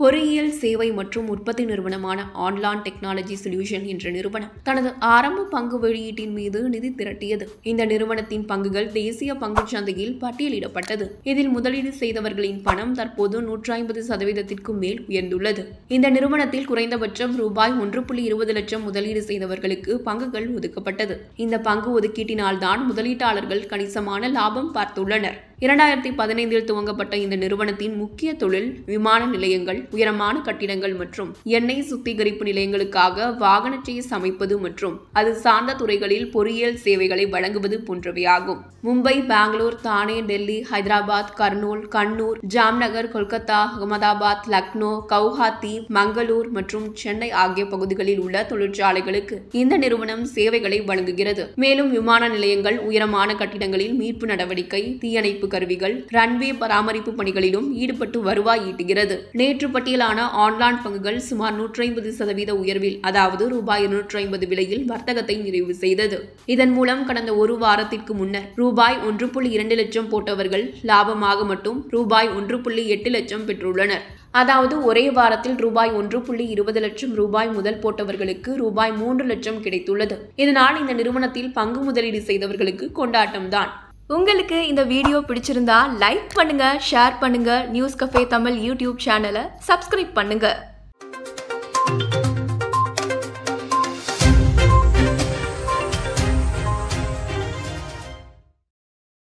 பொறியியல் சேவை மற்றும் உற்பத்தி நிறுவனமான ஆன்லான் டெக்னாலஜி சொல்யூஷன் என்ற நிறுவனம் தனது ஆரம்ப பங்கு வெளியீட்டின் மீது நிதி திரட்டியது இந்த நிறுவனத்தின் பங்குகள் தேசிய பங்குச் சந்தையில் பட்டியலிடப்பட்டது இதில் முதலீடு செய்தவர்களின் பணம் தற்போது நூற்றி ஐம்பது சதவீதத்திற்கும் மேல் உயர்ந்துள்ளது இந்த நிறுவனத்தில் குறைந்தபட்சம் ரூபாய் ஒன்று புள்ளி இருபது லட்சம் முதலீடு செய்தவர்களுக்கு பங்குகள் ஒதுக்கப்பட்டது இந்த பங்கு ஒதுக்கீட்டினால்தான் முதலீட்டாளர்கள் கணிசமான லாபம் பார்த்துள்ளனர் இரண்டாயிரத்தி பதினைந்தில் துவங்கப்பட்ட இந்த நிறுவனத்தின் முக்கிய தொழில் விமான நிலையங்கள் உயரமான கட்டிடங்கள் மற்றும் எண்ணெய் சுத்திகரிப்பு நிலையங்களுக்காக வாகன சேஸ் அமைப்பது மற்றும் அது சார்ந்த துறைகளில் பொறியியல் சேவைகளை வழங்குவது போன்றவையாகும் மும்பை பெங்களூர் தானே டெல்லி ஹைதராபாத் கர்னூல் கண்ணூர் ஜாம்நகர் கொல்கத்தா அகமதாபாத் லக்னோ கவுஹாத்தி மங்களூர் மற்றும் சென்னை ஆகிய பகுதிகளில் உள்ள தொழிற்சாலைகளுக்கு இந்த நிறுவனம் சேவைகளை வழங்குகிறது மேலும் விமான நிலையங்கள் உயரமான கட்டிடங்களில் மீட்பு நடவடிக்கை தீயணைப்பு கருவிகள் ரன்வே பராமரிப்பு பணிகளிலும் ஈடுபட்டு வருவாய் ஈட்டுகிறது நேற்று பட்டியலான ஆன்லைன் பங்குகள் சுமார் நூற்றி ஐம்பது சதவீத உயர்வில் அதாவது ரூபாய் இருநூற்றி ஐம்பது விலையில் வர்த்தகத்தை நிறைவு செய்தது இதன் மூலம் கடந்த ஒரு வாரத்திற்கு முன்னர் ரூபாய் ஒன்று புள்ளி இரண்டு லட்சம் போட்டவர்கள் லாபமாக மட்டும் ரூபாய் ஒன்று புள்ளி எட்டு லட்சம் பெற்றுள்ளனர் அதாவது ஒரே வாரத்தில் ரூபாய் ஒன்று புள்ளி இருபது லட்சம் ரூபாய் முதல் போட்டவர்களுக்கு ரூபாய் மூன்று லட்சம் கிடைத்துள்ளது இதனால் இந்த நிறுவனத்தில் பங்கு முதலீடு செய்தவர்களுக்கு கொண்டாட்டம்தான் உங்களுக்கு இந்த வீடியோ பிடிச்சிருந்தா லைக் பண்ணுங்க ஷேர் பண்ணுங்க நியூஸ் கஃபே தமிழ் யூடியூப் சேனலை சப்ஸ்கிரைப் பண்ணுங்க